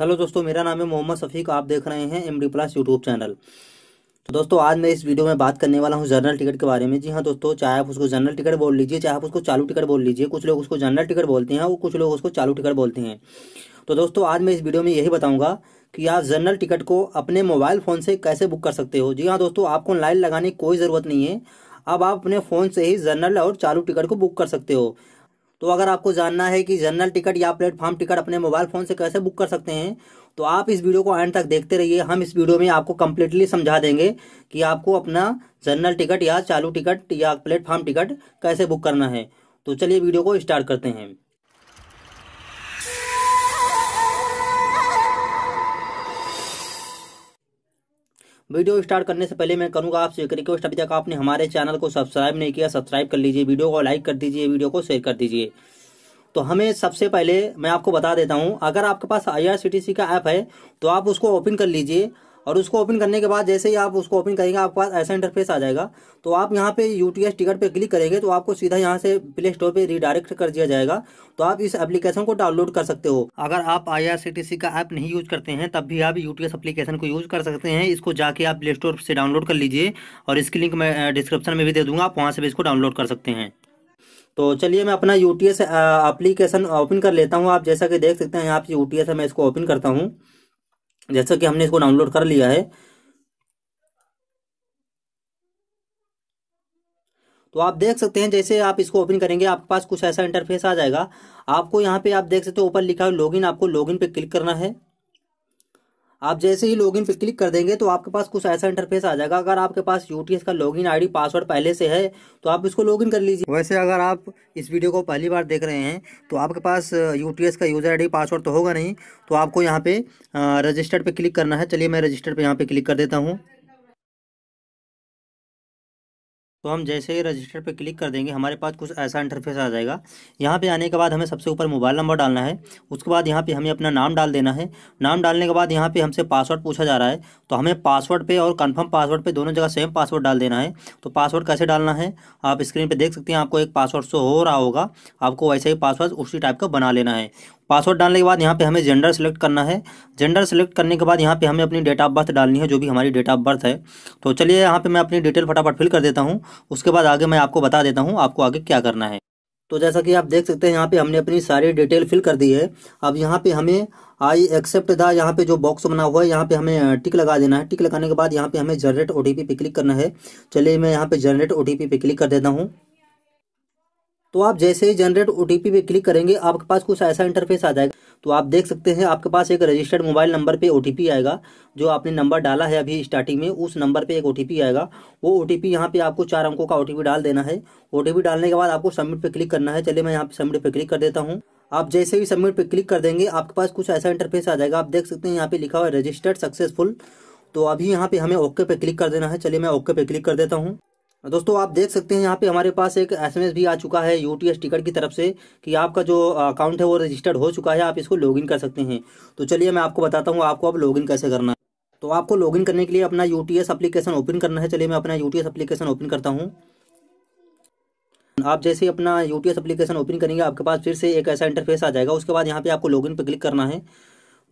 hello दोस्तों मेरा नाम है मोहम्मद शफीक आप देख रहे हैं M D plus YouTube channel तो दोस्तों आज मैं इस वीडियो में बात करने वाला हूं जर्नल टिकट के बारे में जी हाँ दोस्तों चाहे आप उसको जनरल टिकट बोल लीजिए चाहे आप उसको चालू टिकट बोल लीजिए कुछ लोग उसको जनरल टिकट बोलते हैं और कुछ लोग उसको चालू टिकट बोलते हैं तो दोस्तों आज मैं इस वीडियो में यही बताऊंगा कि आप जनरल टिकट को अपने मोबाइल फ़ोन से कैसे बुक कर सकते हो जी हाँ दोस्तों आपको लाइन लगाने की कोई ज़रूरत नहीं है अब आप अपने फ़ोन से ही जनरल और चालू टिकट को बुक कर सकते हो तो अगर आपको जानना है कि जनरल टिकट या प्लेटफॉर्म टिकट अपने मोबाइल फ़ोन से कैसे बुक कर सकते हैं तो आप इस वीडियो को एंड तक देखते रहिए हम इस वीडियो में आपको कम्प्लीटली समझा देंगे कि आपको अपना जनरल टिकट या चालू टिकट या प्लेटफॉर्म टिकट कैसे बुक करना है तो चलिए वीडियो को स्टार्ट करते हैं वीडियो स्टार्ट करने से पहले मैं करूंगा आपसे एक रिक्वेस्ट अभी तक आपने हमारे चैनल को सब्सक्राइब नहीं किया सब्सक्राइब कर लीजिए वीडियो को लाइक कर दीजिए वीडियो को शेयर कर दीजिए तो हमें सबसे पहले मैं आपको बता देता हूं अगर आपके पास आई का ऐप है तो आप उसको ओपन कर लीजिए और उसको ओपन करने के बाद जैसे ही आप उसको ओपन करेंगे आपके पास ऐसा इंटरफेस आ जाएगा तो आप यहाँ पे यू टी टिकट पर क्लिक करेंगे तो आपको सीधा यहाँ से प्ले स्टोर पर रिडायरेक्ट कर दिया जाएगा तो आप इस एप्लीकेशन को डाउनलोड कर सकते हो अगर आप आई का ऐप नहीं यूज करते हैं तब भी आप यू टी एप्लीकेशन को यूज कर सकते हैं इसको जाके आप प्ले स्टोर से डाउनलोड कर लीजिए और इसकी लिंक मैं डिस्क्रिप्शन में भी दे दूंगा आप वहाँ से भी इसको डाउनलोड कर सकते हैं तो चलिए मैं अपना यू टी एप्लीकेशन ओपन कर लेता हूँ आप जैसा कि देख सकते हैं यहाँ यू टी मैं इसको ओपन करता हूँ जैसा कि हमने इसको डाउनलोड कर लिया है तो आप देख सकते हैं जैसे आप इसको ओपन करेंगे आपके पास कुछ ऐसा इंटरफेस आ जाएगा आपको यहाँ पे आप देख सकते हो ऊपर लिखा है लॉगिन आपको लॉगिन पे क्लिक करना है आप जैसे ही लॉगिन पे क्लिक कर देंगे तो आपके पास कुछ ऐसा इंटरफेस आ जाएगा अगर आपके पास यूटीएस का लॉगिन आईडी पासवर्ड पहले से है तो आप इसको लॉगिन कर लीजिए वैसे अगर आप इस वीडियो को पहली बार देख रहे हैं तो आपके पास यूटीएस का यूज़र आईडी पासवर्ड तो होगा नहीं तो आपको यहाँ पे रजिस्टर्ड पे क्लिक करना है चलिए मैं रजिस्टर पर यहाँ पर क्लिक कर देता हूँ तो हम जैसे ही रजिस्टर पर क्लिक कर देंगे हमारे पास कुछ ऐसा इंटरफेस आ जाएगा यहाँ पे आने के बाद हमें सबसे ऊपर मोबाइल नंबर डालना है उसके बाद यहाँ पे हमें अपना नाम डाल देना है नाम डालने के बाद यहाँ पे हमसे पासवर्ड पूछा जा रहा है तो हमें पासवर्ड पे और कंफर्म पासवर्ड पे दोनों जगह सेम पासवर्ड डाल देना है तो पासवर्ड कैसे डालना है आप स्क्रीन पर देख सकते हैं आपको एक पासवर्ड शो हो रहा होगा आपको वैसे ही पासवर्ड उसी टाइप का बना लेना है पासवर्ड डालने के बाद यहाँ पे हमें जेंडर सेलेक्ट करना है जेंडर सेलेक्ट करने के बाद यहाँ पे हमें अपनी डेट ऑफ बर्थ डालनी है जो भी हमारी डेट ऑफ बर्थ है तो चलिए यहाँ पे मैं अपनी डिटेल फटाफट फिल कर देता हूँ उसके बाद आगे मैं आपको बता देता हूँ आपको आगे क्या करना है तो जैसा कि आप देख सकते हैं यहाँ पे हमने अपनी सारी डिटेल फिल कर दी है अब यहाँ पे हमें आई एक्सेप्ट द यहाँ पे जो बॉक्स बना हुआ है यहाँ पे हमें टिक लगा देना है टिक लगाने के बाद यहाँ पे हमें जनरेट ओ पे क्लिक करना है चलिए मैं यहाँ पे जनरेट ओ पे क्लिक कर देता हूँ तो आप जैसे ही जनरेट ओ पे क्लिक करेंगे आपके पास कुछ ऐसा इंटरफेस आ जाएगा तो आप देख सकते हैं आपके पास एक रजिस्टर्ड मोबाइल नंबर पे ओ आएगा जो आपने नंबर डाला है अभी स्टार्टिंग में उस नंबर पे एक ओ आएगा वो ओ टी यहाँ पे आपको चार अंकों का ओ डाल देना है ओ डालने के बाद आपको सबमिट पे क्लिक करना है चलिए मैं यहाँ पे सबमिट पे क्लिक कर देता हूँ आप जैसे ही सबमिट पे क्लिक कर देंगे आपके पास कुछ ऐसा इंटरफेस आ जाएगा आप देख सकते हैं यहाँ पे लिखा हुआ है रजिस्टर्ड सक्सेसफुल तो अभी यहाँ पे हमें ओके पे क्लिक कर देना है चलिए मैं ओके पे क्लिक कर देता हूँ दोस्तों आप देख सकते हैं यहाँ पे हमारे पास एक एसएमएस भी आ चुका है यूटीएस टिकट की तरफ से कि आपका जो अकाउंट है वो रजिस्टर्ड हो चुका है आप इसको लॉगिन कर सकते हैं तो चलिए मैं आपको बताता हूँ आपको अब लॉगिन कैसे करना है तो आपको लॉगिन करने के लिए अपना यू टी एप्लीकेशन ओपन करना है चलिए मैं अपना यू टी एप्लीकेशन ओपन करता हूँ आप जैसे अपना यू टी एप्लीकेशन ओपन करेंगे आपके पास फिर से एक ऐसा इंटरफेस आ जाएगा उसके बाद यहाँ पे आपको लॉगिन पर क्लिक करना है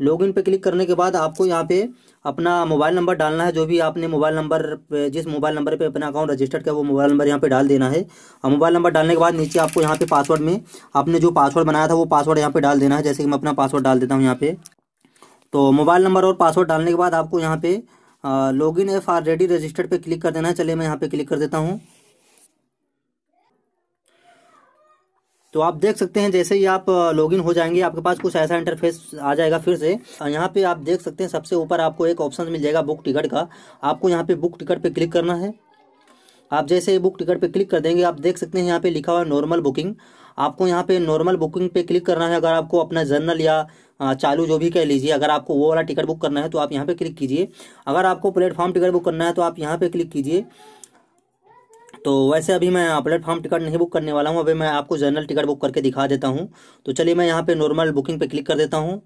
लॉगिन पे क्लिक करने के बाद आपको यहाँ पे अपना मोबाइल नंबर डालना है जो भी आपने मोबाइल नंबर जिस मोबाइल नंबर पे अपना अकाउंट रजिस्टर्ड किया वो मोबाइल नंबर यहाँ पे डाल देना है और मोबाइल नंबर डालने के बाद नीचे आपको यहाँ पे पासवर्ड में आपने जो पासवर्ड बनाया था वो पासवर्ड यहाँ पे डाल देना है जैसे कि मैं अपना पासवर्ड डाल देता हूँ यहाँ पे तो मोबाइल नंबर और पासवर्ड डालने के बाद आपको यहाँ पे in F R ready registered पर क्लिक कर देना है चलिए मैं यहाँ पर क्लिक कर देता हूँ तो आप देख सकते हैं जैसे ही आप लॉगिन हो जाएंगे आपके पास कुछ ऐसा इंटरफेस आ जाएगा फिर से यहाँ पे आप देख सकते हैं सबसे ऊपर आपको एक ऑप्शन मिल जाएगा बुक टिकट का आपको यहाँ पे बुक टिकट पे क्लिक करना है आप जैसे बुक टिकट पे क्लिक कर देंगे आप देख सकते हैं यहाँ पे लिखा हुआ है नॉर्मल बुकिंग आपको यहाँ पे नॉर्मल बुकिंग पे क्लिक करना है अगर आपको अपना जर्नल या चालू जो भी कह लीजिए अगर आपको वो वाला टिकट बुक करना है तो आप यहाँ पे क्लिक कीजिए अगर आपको प्लेटफॉर्म टिकट बुक करना है तो आप यहाँ पे क्लिक कीजिए तो वैसे अभी मैं प्लेटफॉर्म टिकट नहीं बुक करने वाला हूँ अभी मैं आपको जनरल टिकट बुक करके दिखा देता हूँ तो चलिए मैं यहाँ पे नॉर्मल बुकिंग पे क्लिक कर देता हूँ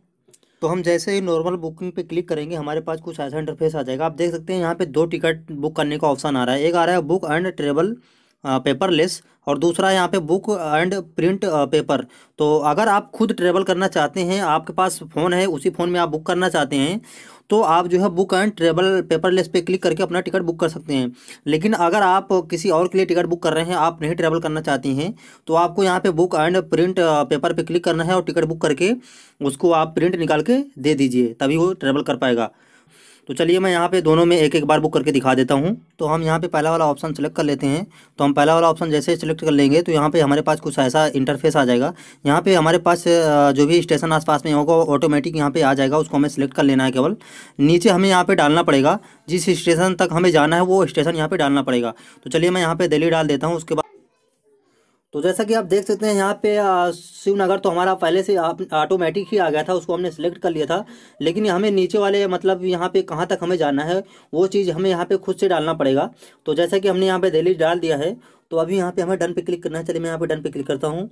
तो हम जैसे ही नॉर्मल बुकिंग पे क्लिक करेंगे हमारे पास कुछ ऐसा इंटरफेस आ जाएगा आप देख सकते हैं यहाँ पे दो टिकट बुक करने का ऑप्शन आ रहा है एक आ रहा है बुक एंड ट्रेवल पेपरलेस और दूसरा यहाँ पे बुक एंड प्रिंट पेपर तो अगर आप खुद ट्रेवल करना चाहते हैं आपके पास फ़ोन है उसी फ़ोन में आप बुक करना चाहते हैं तो आप जो है बुक एंड ट्रेवल पेपरलेस पे क्लिक करके अपना टिकट बुक कर सकते हैं लेकिन अगर आप किसी और के लिए टिकट बुक कर रहे हैं आप नहीं ट्रेवल करना चाहती हैं तो आपको यहाँ पे बुक एंड प्रिंट पेपर पे क्लिक करना है और टिकट बुक करके उसको आप प्रिंट निकाल के दे दीजिए तभी वो ट्रेवल कर पाएगा तो चलिए मैं यहाँ पे दोनों में एक एक बार बुक करके दिखा देता हूँ तो हम यहाँ पे पहला वाला ऑप्शन सेलेक्ट कर लेते हैं तो हम पहला वाला ऑप्शन जैसे सेलेक्ट कर लेंगे तो यहाँ पे हमारे पास कुछ ऐसा इंटरफेस आ जाएगा यहाँ पे हमारे पास जो भी स्टेशन आसपास में होगा ऑटोमेटिक यहाँ पे आ जाएगा उसको हमें सेलेक्ट कर लेना है केवल नीचे हमें यहाँ पर डालना पड़ेगा जिस स्टेशन तक हमें जाना है वो स्टेशन यहाँ पर डालना पड़ेगा तो चलिए मैं यहाँ पर दिल्ली डाल देता हूँ उसके बाद तो जैसा कि आप देख सकते हैं यहाँ पे शिवनगर तो हमारा पहले से ऑटोमेटिक ही आ गया था उसको हमने सेलेक्ट कर लिया था लेकिन हमें नीचे वाले मतलब यहाँ पे कहाँ तक हमें जाना है वो चीज़ हमें यहाँ पे खुद से डालना पड़ेगा तो जैसा कि हमने यहाँ पे दिल्ली डाल दिया है तो अभी यहाँ पे हमें डन पे क्लिक करना है चलिए मैं यहाँ पे डन पे क्लिक करता हूँ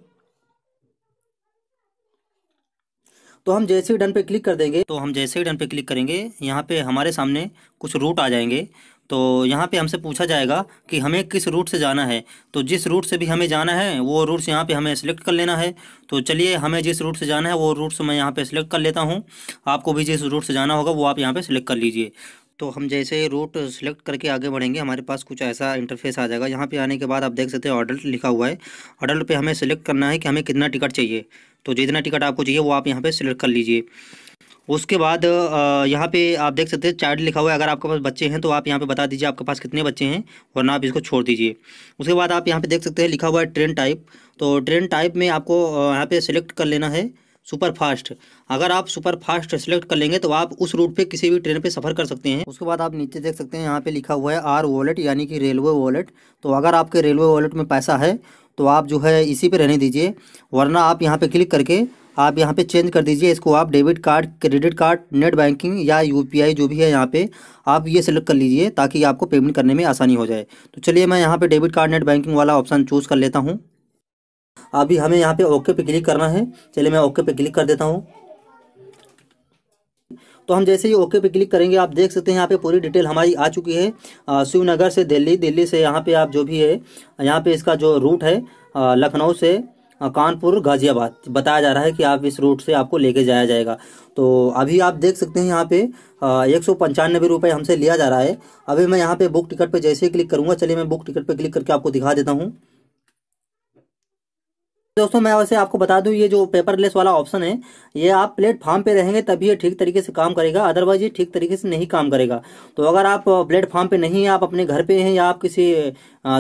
तो हम जैसे ही डन पे क्लिक कर देंगे तो हम जैसे ही डन पे क्लिक करेंगे यहाँ पे हमारे सामने कुछ रूट आ जाएंगे तो यहाँ पे हमसे पूछा जाएगा कि हमें किस रूट से जाना है तो जिस रूट से भी हमें जाना है वो रूट्स यहाँ पे हमें सेलेक्ट कर लेना है तो चलिए हमें जिस रूट से जाना है वो रूट से मैं यहाँ पे सेलेक्ट कर लेता हूँ आपको भी जिस रूट से जाना होगा वो आप यहाँ पर सेलेक्ट कर लीजिए तो हम जैसे रूट सेलेक्ट करके आगे बढ़ेंगे हमारे पास कुछ ऐसा इंटरफेस आ जाएगा यहाँ पे आने के बाद आप देख सकते हैं ऑर्डर लिखा हुआ है ऑर्डर पे हमें सेलेक्ट करना है कि हमें कितना टिकट चाहिए तो जितना टिकट आपको चाहिए वो आप यहाँ पे सिलेक्ट कर लीजिए उसके बाद यहाँ पे आप देख सकते हैं चाइल्ड लिखा हुआ है अगर आपके पास बच्चे हैं तो आप यहाँ पे बता दीजिए आपके पास कितने बच्चे हैं वरना आप इसको छोड़ दीजिए उसके बाद आप यहाँ पे देख सकते हैं लिखा हुआ है ट्रेन टाइप तो ट्रेन टाइप में आपको यहाँ पे सिलेक्ट कर लेना है सुपर फास्ट अगर आप सुपर फास्ट सेलेक्ट कर लेंगे तो आप उस रूट पे किसी भी ट्रेन पे सफ़र कर सकते हैं उसके बाद आप नीचे देख सकते हैं यहाँ पे लिखा हुआ है आर वॉलेट यानी कि रेलवे वॉलेट तो अगर आपके रेलवे वॉलेट में पैसा है तो आप जो है इसी पे रहने दीजिए वरना आप यहाँ पे क्लिक करके आप यहाँ पे चेंज कर दीजिए इसको आप debit card credit card net banking या यूपीआई जो भी है यहाँ पे आप ये सिलेक्ट कर लीजिए ताकि आपको पेमेंट करने में आसानी हो जाए तो चलिए मैं यहाँ पे डेबिट कार्ड नेट बैंकिंग वाला ऑप्शन चूज़ कर लेता हूँ अभी हमें यहाँ पे ओके पे क्लिक करना है चलिए मैं ओके पे क्लिक कर देता हूँ तो हम जैसे ही ओके पे क्लिक करेंगे आप देख सकते हैं यहाँ पे पूरी डिटेल हमारी आ चुकी है शिवनगर से दिल्ली दिल्ली से यहाँ पे आप जो भी है यहाँ पे इसका जो रूट है लखनऊ से कानपुर गाजियाबाद बताया जा रहा है कि आप इस रूट से आपको लेके जाया जाएगा तो अभी आप देख सकते हैं यहाँ पे एक सौ पंचानबे रुपये हमसे लिया जा रहा है अभी मैं यहाँ पे बुक टिकट पे जैसे ही क्लिक करूँगा चलिए मैं बुक टिकट पे क्लिक करके आपको दिखा देता हूँ दोस्तों मैं वैसे आपको बता दूं ये जो पेपरलेस वाला ऑप्शन है ये आप प्लेटफॉर्म पे रहेंगे तभी ये ठीक तरीके से काम करेगा अदरवाइज ये ठीक तरीके से नहीं काम करेगा तो अगर आप प्लेटफॉर्म पे नहीं हैं आप अपने घर पे हैं या आप किसी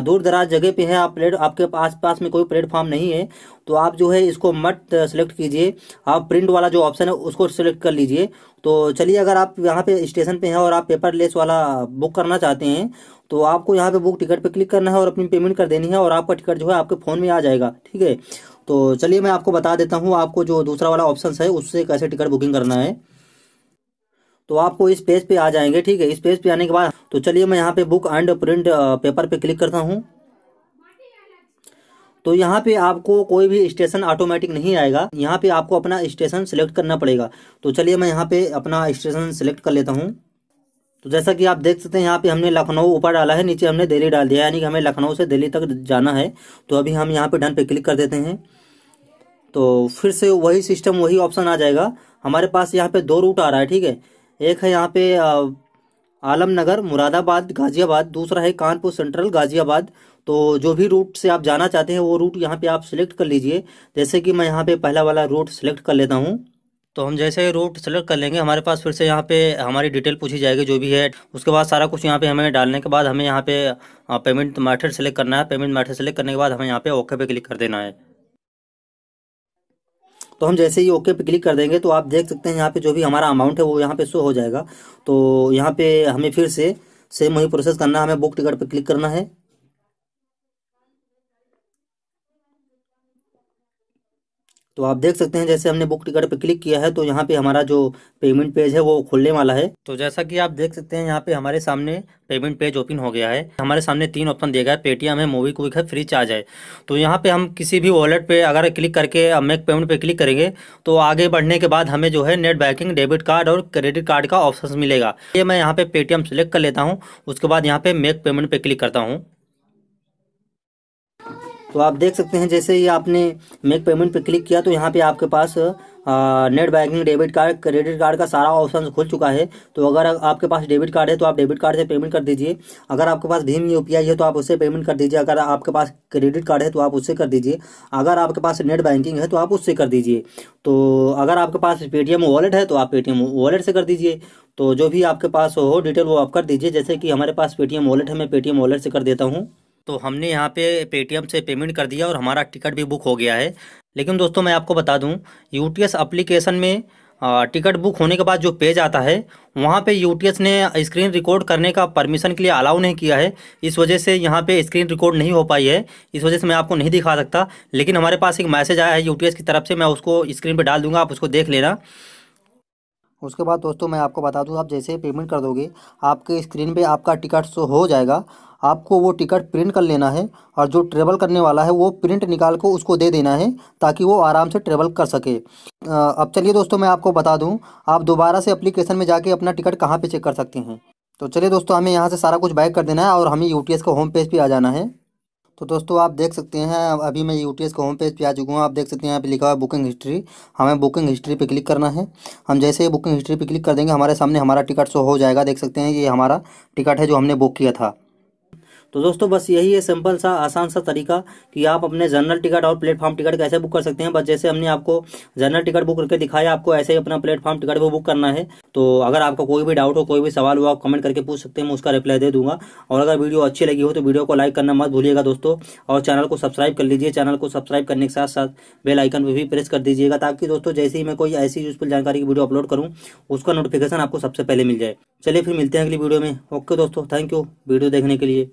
दूर दराज जगह पे हैं आप प्लेट आपके आस पास में कोई प्लेटफॉर्म नहीं है तो आप जो है इसको मत सेलेक्ट कीजिए आप प्रिंट वाला जो ऑप्शन है उसको सेलेक्ट कर लीजिए तो चलिए अगर आप यहाँ पे स्टेशन पे हैं और आप पेपरलेस वाला बुक करना चाहते हैं तो आपको यहाँ पे बुक टिकट पे क्लिक करना है और अपनी पेमेंट कर देनी है और आपका टिकट जो है आपके फ़ोन में आ जाएगा ठीक है तो चलिए मैं आपको बता देता हूँ आपको जो दूसरा वाला ऑप्शन है उससे कैसे टिकट बुकिंग करना है तो आपको इस पेज पे आ जाएंगे ठीक है इस पेज पे आने के बाद तो चलिए मैं यहाँ पे बुक एंड प्रिंट पेपर पे क्लिक करता हूँ तो यहाँ पे आपको कोई भी स्टेशन ऑटोमेटिक नहीं आएगा यहाँ पे आपको अपना स्टेशन सेलेक्ट करना पड़ेगा तो चलिए मैं यहाँ पे अपना स्टेशन सेलेक्ट कर लेता हूँ तो जैसा कि आप देख सकते हैं यहाँ पे हमने लखनऊ ऊपर डाला है नीचे हमने दिल्ली डाल दिया यानी कि हमें लखनऊ से दिल्ली तक जाना है तो अभी हम यहाँ पे डन पे क्लिक कर देते हैं तो फिर से वही सिस्टम वही ऑप्शन आ जाएगा हमारे पास यहाँ पे दो रूट आ रहा है ठीक है एक है यहाँ पे आलम नगर मुरादाबाद गाज़ियाबाद दूसरा है कानपुर सेंट्रल गाज़ियाबाद तो जो भी रूट से आप जाना चाहते हैं वो रूट यहाँ पे आप सिलेक्ट कर लीजिए जैसे कि मैं यहाँ पे पहला वाला रूट सिलेक्ट कर लेता हूँ तो हम जैसे ही रूट सेलेक्ट कर लेंगे हमारे पास फिर से यहाँ पे हमारी डिटेल पूछी जाएगी जो भी है उसके बाद सारा कुछ यहाँ पे हमें डालने के बाद हमें यहाँ पे पेमेंट मैथड सेलेक्ट करना है पेमेंट मैथड सेलेक्ट करने के बाद हमें यहाँ पे ओके पे क्लिक कर देना है तो हम जैसे ही ओके पे क्लिक कर देंगे तो आप देख सकते हैं यहाँ पे जो भी हमारा अमाउंट है वो यहाँ पे शो हो जाएगा तो यहाँ पे हमें फिर से सेम वही प्रोसेस करना है हमें बुक टिकट पर क्लिक करना है तो आप देख सकते हैं जैसे हमने बुक टिकट पर क्लिक किया है तो यहाँ पे हमारा जो पेमेंट पेज है वो खुलने वाला है तो जैसा कि आप देख सकते हैं यहाँ पे हमारे सामने पेमेंट पेज ओपन हो गया है हमारे सामने तीन ऑप्शन दिया गया है पेटीएम है मोवी क्विक है फ्री चार्ज है तो यहाँ पे हम किसी भी वॉलेट पे अगर क्लिक करके मेक पेमेंट पे क्लिक करेंगे तो आगे बढ़ने के बाद हमें जो है नेट बैंकिंग डेबिट कार्ड और क्रेडिट कार्ड का ऑप्शन मिलेगा ये मैं यहाँ पे पेटीएम सेलेक्ट कर लेता हूँ उसके बाद यहाँ पे मेक पेमेंट पे क्लिक करता हूँ तो आप देख सकते हैं जैसे ही आपने मेक पेमेंट पे क्लिक किया तो यहाँ पे आपके पास net banking debit card credit card का सारा ऑप्शन खुल चुका है तो अगर आपके पास डेबिट कार्ड है तो आप डेबिट कार्ड से पेमेंट कर दीजिए अगर आपके पास भीम यू है तो आप उससे पेमेंट कर दीजिए अगर आपके पास क्रेडिट कार्ड है तो आप उससे कर दीजिए अगर आपके पास नेट बैंकिंग है तो आप उससे कर दीजिए तो अगर आपके पास पेटीएम वॉलेट है तो आप पेटीएम वॉलेट से कर दीजिए तो जो भी आपके पास हो डिटेल वो आप कर दीजिए जैसे कि हमारे पास पेटीएम वॉलेट है मैं पेटीएम वॉलेट से कर देता हूँ तो हमने यहाँ पे पेटीएम से पेमेंट कर दिया और हमारा टिकट भी बुक हो गया है लेकिन दोस्तों मैं आपको बता दूँ यू टी एप्लीकेशन में टिकट बुक होने के बाद जो पेज आता है वहाँ पे यू ने स्क्रीन रिकॉर्ड करने का परमिशन के लिए अलाउ नहीं किया है इस वजह से यहाँ पे स्क्रीन रिकॉर्ड नहीं हो पाई है इस वजह से मैं आपको नहीं दिखा सकता लेकिन हमारे पास एक मैसेज आया है यू की तरफ से मैं उसको स्क्रीन पर डाल दूँगा आप उसको देख लेना उसके बाद दोस्तों मैं आपको बता दूँ आप जैसे पेमेंट कर दोगे आपके स्क्रीन पर आपका टिकट शो हो जाएगा आपको वो टिकट प्रिंट कर लेना है और जो ट्रेवल करने वाला है वो प्रिंट निकाल कर उसको दे देना है ताकि वो आराम से ट्रेवल कर सके अब चलिए दोस्तों मैं आपको बता दूँ आप दोबारा से अप्लीकेशन में जाके अपना टिकट कहाँ पर चेक कर सकते हैं तो चलिए दोस्तों हमें यहाँ से सारा कुछ बैक कर देना है और हमें यू टी का होम पेज पर आ जाना है तो दोस्तों आप देख सकते हैं अभी मैं यू टी एस के होम पेज पे आ चुका हूँ आप देख सकते हैं यहाँ पे लिखा हुआ है बुकिंग हिस्ट्री हमें बुकिंग हिस्ट्री पे क्लिक करना है हम जैसे ही बुकिंग हिस्ट्री पे क्लिक कर देंगे हमारे सामने हमारा टिकट शो हो जाएगा देख सकते हैं ये हमारा टिकट है जो हमने बुक किया था तो दोस्तों बस यही है सिंपल सा आसान सा तरीका कि आप अपने जनरल टिकट और प्लेटफॉर्म टिकट कैसे बुक कर सकते हैं बस जैसे हमने आपको जनरल टिकट बुक करके दिखाया आपको ऐसे ही अपना प्लेटफॉर्म टिकट वो बुक करना है तो अगर आपका कोई भी डाउट हो कोई भी सवाल हुआ आप कमेंट करके पूछ सकते हैं मैं उसका रिप्लाई दे दूंगा और अगर वीडियो अच्छी लगी हो तो वीडियो को लाइक करना मत भूलिएगा दोस्तों और चैनल को सब्सक्राइब कर लीजिए चैनल को सब्सक्राइब करने के साथ साथ बेल आइकन पर भी प्रेस कर दीजिएगा ताकि दोस्तों जैसे ही मैं कोई ऐसी यूजफुल जानकारी की वीडियो अपलोड करूँ उसका नोटिफिकेशन आपको सबसे पहले मिल जाए चलिए फिर मिलते हैं अगली वीडियो में ओके दोस्तों थैंक यू वीडियो देखने के लिए